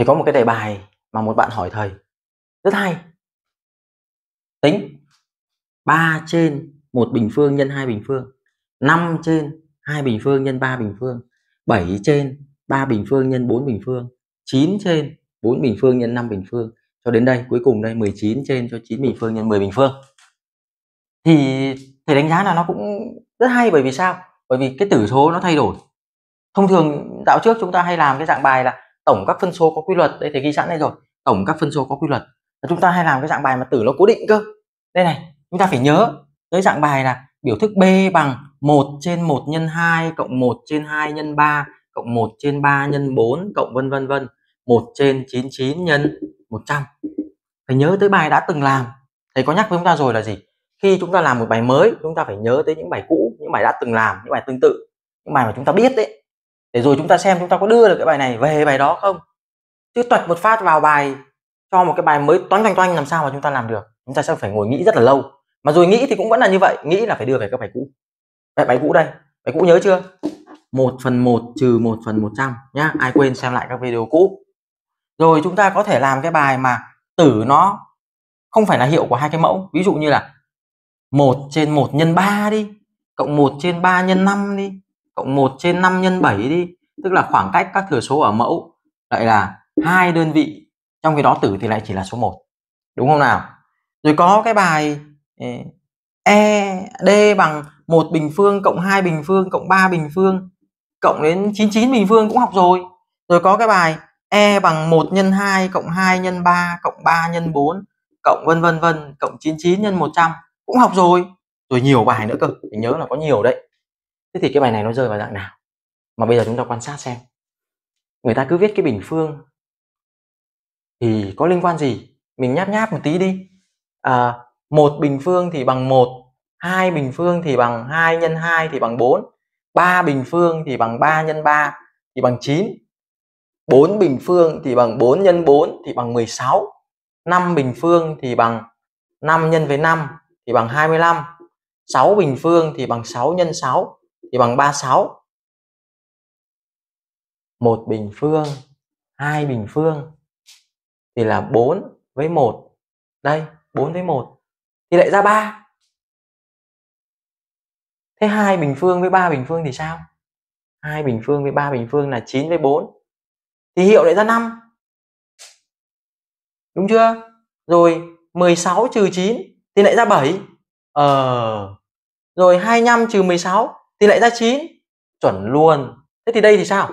thì có một cái đề bài mà một bạn hỏi thầy rất hay tính 3 trên một bình phương nhân hai bình phương 5 trên hai bình phương nhân ba bình phương 7 trên 3 bình phương nhân 4 bình phương 9 trên 4 bình phương nhân 5 bình phương cho đến đây cuối cùng đây 19 trên cho 9 bình phương nhân 10 bình phương thì thầy đánh giá là nó cũng rất hay bởi vì sao bởi vì cái tử số nó thay đổi thông thường dạo trước chúng ta hay làm cái dạng bài là tổng các phân số có quy luật đây thì ghi sẵn đây rồi tổng các phân số có quy luật và chúng ta hay làm cái dạng bài mà tử nó cố định cơ đây này chúng ta phải nhớ cái dạng bài là biểu thức b bằng 1 trên 1 nhân 2 cộng 1 trên 2 nhân 3 cộng 1 trên 3 nhân 4 cộng vân vân vân 1 trên 99 nhân 100 phải nhớ tới bài đã từng làm thầy có nhắc với chúng ta rồi là gì khi chúng ta làm một bài mới chúng ta phải nhớ tới những bài cũ những bài đã từng làm những bài tương tự những bài mà chúng ta biết đấy để rồi chúng ta xem chúng ta có đưa được cái bài này về bài đó không chứ toạch một phát vào bài cho một cái bài mới toán toanh toanh làm sao mà chúng ta làm được chúng ta sẽ phải ngồi nghĩ rất là lâu mà rồi nghĩ thì cũng vẫn là như vậy nghĩ là phải đưa về các bài cũ vậy bài cũ đây bài cũ nhớ chưa 1 phần 1 trừ 1 phần 100 nhá ai quên xem lại các video cũ rồi chúng ta có thể làm cái bài mà tử nó không phải là hiệu của hai cái mẫu ví dụ như là 1 trên 1 nhân 3 đi cộng 1 trên 3 nhân 5 đi cộng 1 trên 5 nhân 7 đi tức là khoảng cách các thừa số ở mẫu lại là hai đơn vị trong khi đó tử thì lại chỉ là số 1 đúng không nào rồi có cái bài ờ, e d bằng một bình phương cộng 2 bình phương cộng 3 bình phương cộng đến 99 bình phương cũng học rồi rồi có cái bài e bằng 1 nhân 2 cộng 2 nhân 3 cộng 3 nhân 4 cộng vân vân vân cộng 99 nhân 100 cũng học rồi rồi nhiều bài nữa cơ nhớ là có nhiều đấy thế thì cái bài này nó rơi vào dạng nào mà bây giờ chúng ta quan sát xem người ta cứ viết cái bình phương thì có liên quan gì mình nháp nháp một tí đi à, một bình phương thì bằng một hai bình phương thì bằng hai nhân hai thì bằng bốn ba bình phương thì bằng ba nhân ba thì bằng chín bốn bình phương thì bằng bốn nhân bốn thì bằng mười sáu năm bình phương thì bằng năm nhân với năm thì bằng hai mươi lăm sáu bình phương thì bằng sáu nhân sáu thì bằng 36 một bình phương hai bình phương thì là 4 với 1 đây 4 với 1 thì lại ra 3 thế hai bình phương với ba bình phương thì sao hai bình phương với ba bình phương là 9 với 4 thì hiệu lại ra 5 đúng chưa rồi 16 trừ 9 thì lại ra 7 ờ rồi 25 trừ 16 tỷ lệ ra 9 chuẩn luôn thế thì đây thì sao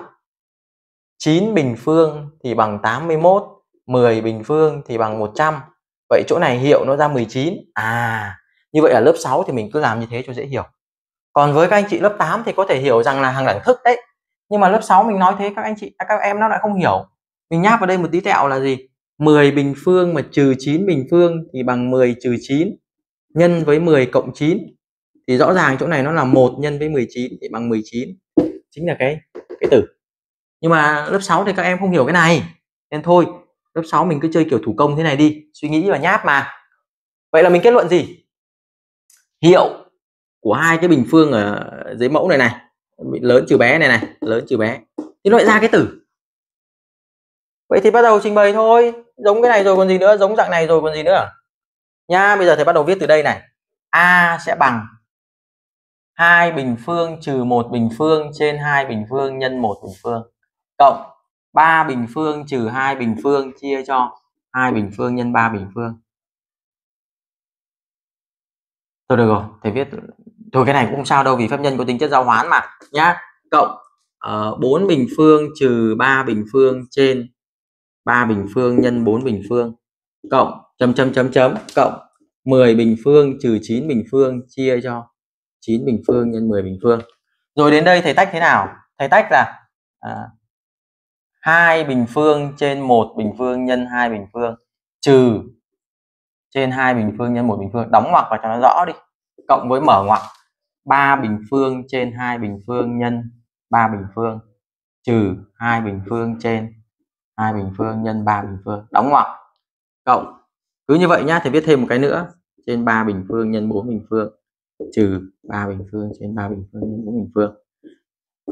9 bình phương thì bằng 81 10 bình phương thì bằng 100 vậy chỗ này hiệu nó ra 19 à như vậy ở lớp 6 thì mình cứ làm như thế cho dễ hiểu còn với các anh chị lớp 8 thì có thể hiểu rằng là hàng đẳng thức đấy nhưng mà lớp 6 mình nói thế các anh chị à, các em nó lại không hiểu mình nháp vào đây một tí tẹo là gì 10 bình phương mà trừ 9 bình phương thì bằng 10 trừ 9 nhân với 10 cộng 9 thì rõ ràng chỗ này nó là một nhân với 19 thì bằng 19 chính là cái cái tử nhưng mà lớp 6 thì các em không hiểu cái này nên thôi lớp 6 mình cứ chơi kiểu thủ công thế này đi suy nghĩ và nháp mà vậy là mình kết luận gì hiệu của hai cái bình phương ở dưới mẫu này này lớn trừ bé này này lớn trừ bé thì loại ra cái tử vậy thì bắt đầu trình bày thôi giống cái này rồi còn gì nữa giống dạng này rồi còn gì nữa nha bây giờ thầy bắt đầu viết từ đây này a sẽ bằng 2 bình phương trừ 1 bình phương trên 2 bình phương nhân 1 bình phương cộng 3 bình phương trừ 2 bình phương chia cho 2 bình phương nhân 3 bình phương. Thôi được rồi, thầy viết thôi cái này cũng không sao đâu vì phép nhân có tính chất giao hoán mà nhá. Cộng uh, ờ, 4 bình phương trừ 3 bình phương trên 3 bình phương nhân 4 bình phương cộng chấm chấm chấm chấm cộng 10 bình phương trừ 9 bình phương chia cho 9 bình phương nhân 10 bình phương rồi đến đây thầy tách thế nào thầy tách là à, 2 bình phương trên 1 bình phương nhân 2 bình phương trừ trên 2 bình phương nhân 1 bình phương đóng ngoặc vào cho nó rõ đi cộng với mở ngoặc 3 bình phương trên 2 bình phương nhân 3 bình phương trừ 2 bình phương trên 2 bình phương nhân 3 bình phương đóng ngoặc cộng cứ như vậy nhá thầy viết thêm một cái nữa trên 3 bình phương nhân 4 bình phương trừ 3 bình phương trên 3 bình phương nhân 4 bình phương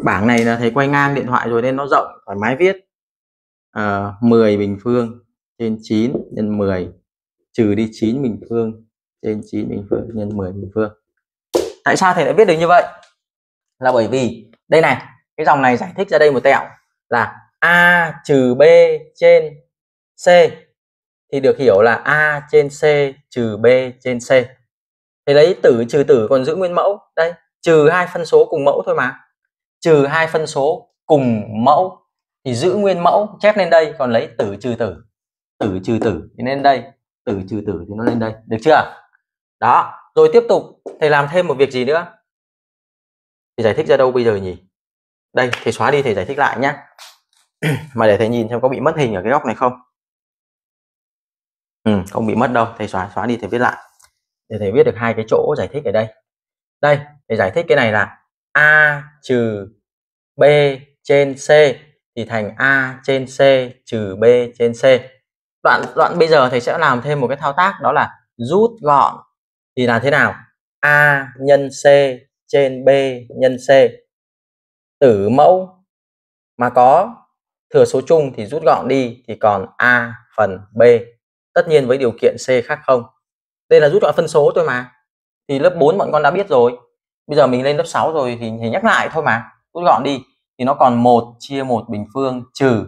bảng này là thấy quay ngang điện thoại rồi nên nó rộng thoải mái viết à, ờ, 10 bình phương trên 9 nhân 10 trừ đi 9 bình phương trên 9 bình phương nhân 10 bình phương tại sao thầy lại viết được như vậy là bởi vì đây này cái dòng này giải thích ra đây một tẹo là a trừ b trên c thì được hiểu là a trên c trừ b trên c thì lấy tử trừ tử còn giữ nguyên mẫu đây trừ hai phân số cùng mẫu thôi mà trừ hai phân số cùng mẫu thì giữ nguyên mẫu chép lên đây còn lấy tử trừ tử tử trừ tử thì lên đây tử trừ tử thì nó lên đây được chưa đó rồi tiếp tục thầy làm thêm một việc gì nữa thì giải thích ra đâu bây giờ nhỉ đây thầy xóa đi thầy giải thích lại nhé mà để thầy nhìn xem có bị mất hình ở cái góc này không ừ, không bị mất đâu thầy xóa xóa đi thầy viết lại để thầy viết được hai cái chỗ giải thích ở đây đây để giải thích cái này là a trừ b trên c thì thành a trên c trừ b trên c đoạn đoạn bây giờ thầy sẽ làm thêm một cái thao tác đó là rút gọn thì là thế nào a nhân c trên b nhân c tử mẫu mà có thừa số chung thì rút gọn đi thì còn a phần b tất nhiên với điều kiện c khác không đây là rút gọn phân số thôi mà thì lớp 4 bọn con đã biết rồi bây giờ mình lên lớp 6 rồi thì, thì nhắc lại thôi mà rút gọn đi thì nó còn 1 chia 1 bình phương trừ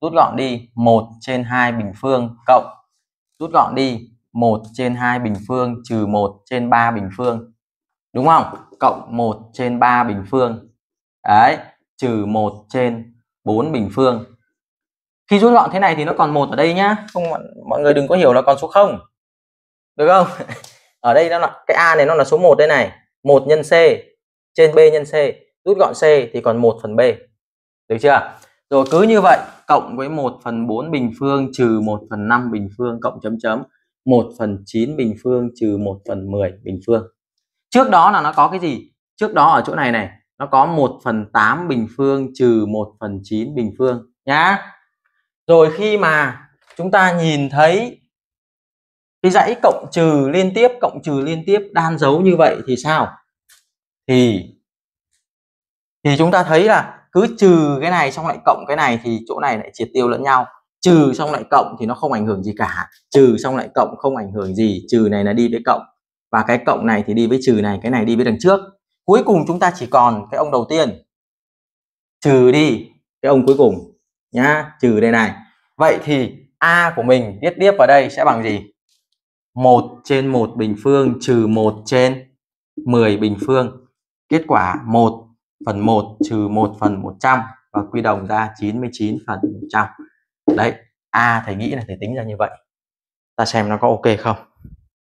rút gọn đi 1 trên 2 bình phương cộng rút gọn đi 1 trên 2 bình phương trừ 1 trên 3 bình phương đúng không cộng 1 trên 3 bình phương đấy trừ 1 trên 4 bình phương khi rút gọn thế này thì nó còn một ở đây nhá không mọi người đừng có hiểu là còn số 0 được không ở đây nó là cái a này nó là số 1 đây này 1 nhân c trên b nhân c rút gọn c thì còn 1 phần b được chưa rồi cứ như vậy cộng với 1 phần 4 bình phương trừ 1 phần 5 bình phương cộng chấm chấm 1 phần 9 bình phương trừ 1 phần 10 bình phương trước đó là nó có cái gì trước đó ở chỗ này này nó có 1 phần 8 bình phương trừ 1 phần 9 bình phương nhá rồi khi mà chúng ta nhìn thấy cái dãy cộng trừ liên tiếp cộng trừ liên tiếp đan dấu như vậy thì sao thì thì chúng ta thấy là cứ trừ cái này xong lại cộng cái này thì chỗ này lại triệt tiêu lẫn nhau trừ xong lại cộng thì nó không ảnh hưởng gì cả trừ xong lại cộng không ảnh hưởng gì trừ này là đi với cộng và cái cộng này thì đi với trừ này cái này đi với đằng trước cuối cùng chúng ta chỉ còn cái ông đầu tiên trừ đi cái ông cuối cùng nhá trừ đây này vậy thì a của mình tiếp tiếp vào đây sẽ bằng gì 1 trên 1 bình phương trừ 1 trên 10 bình phương. Kết quả 1 phần 1 trừ 1 phần 100 và quy đồng ra 99 phần 100. Đấy, A thầy nghĩ là thầy tính ra như vậy. Ta xem nó có ok không?